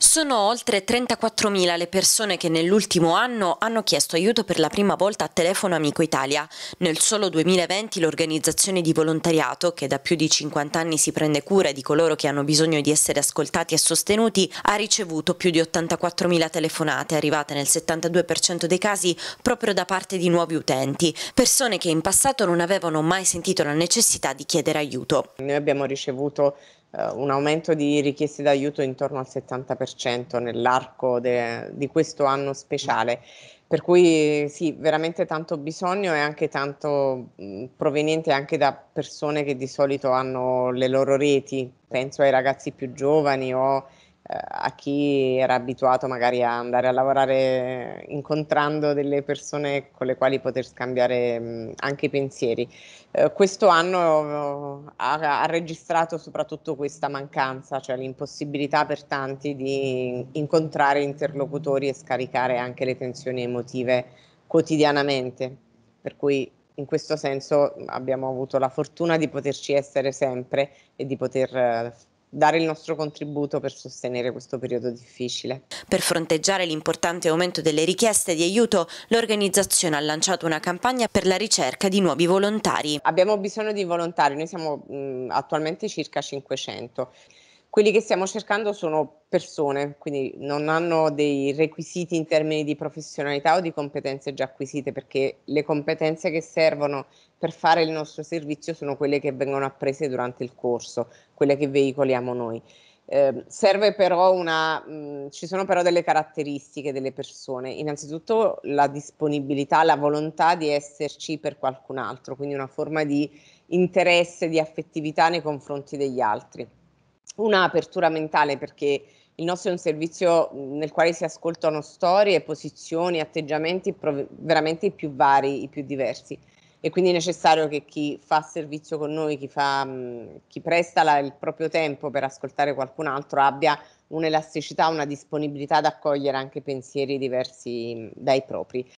Sono oltre 34.000 le persone che nell'ultimo anno hanno chiesto aiuto per la prima volta a Telefono Amico Italia. Nel solo 2020 l'organizzazione di volontariato, che da più di 50 anni si prende cura di coloro che hanno bisogno di essere ascoltati e sostenuti, ha ricevuto più di 84.000 telefonate, arrivate nel 72% dei casi proprio da parte di nuovi utenti, persone che in passato non avevano mai sentito la necessità di chiedere aiuto. Noi abbiamo ricevuto eh, un aumento di richieste d'aiuto intorno al 70% nell'arco di questo anno speciale. Per cui sì, veramente tanto bisogno e anche tanto mh, mm, proveniente anche da persone che di solito hanno le loro reti, penso ai ragazzi più giovani o eh, a chi era abituato magari a andare a lavorare incontrando delle persone con le quali poter scambiare mh, mm, anche i pensieri. Eh, questo anno eh, ha, ha, registrato soprattutto questa mancanza, cioè l'impossibilità per tanti di incontrare interlocutori e scaricare anche le tensioni emotive quotidianamente. Per cui in questo senso abbiamo avuto la fortuna di poterci essere sempre e di poter eh, dare il nostro contributo per sostenere questo periodo difficile. Per fronteggiare l'importante aumento delle richieste di aiuto, l'organizzazione ha lanciato una campagna per la ricerca di nuovi volontari. Abbiamo bisogno di volontari, noi siamo mh, attualmente circa 500. Quelli che stiamo cercando sono persone, quindi non hanno dei requisiti in termini di professionalità o di competenze già acquisite, perché le competenze che servono per fare il nostro servizio sono quelle che vengono apprese durante il corso, quelle che veicoliamo noi. Eh, serve però una, mh, mm, ci sono però delle caratteristiche delle persone, innanzitutto la disponibilità, la volontà di esserci per qualcun altro, quindi una forma di interesse, di affettività nei confronti degli altri un'apertura mentale perché il nostro è un servizio nel quale si ascoltano storie, posizioni, atteggiamenti veramente i più vari, i più diversi. E quindi è necessario che chi fa servizio con noi, chi, fa, chi presta la, il proprio tempo per ascoltare qualcun altro, abbia un'elasticità, una disponibilità ad accogliere anche pensieri diversi dai propri.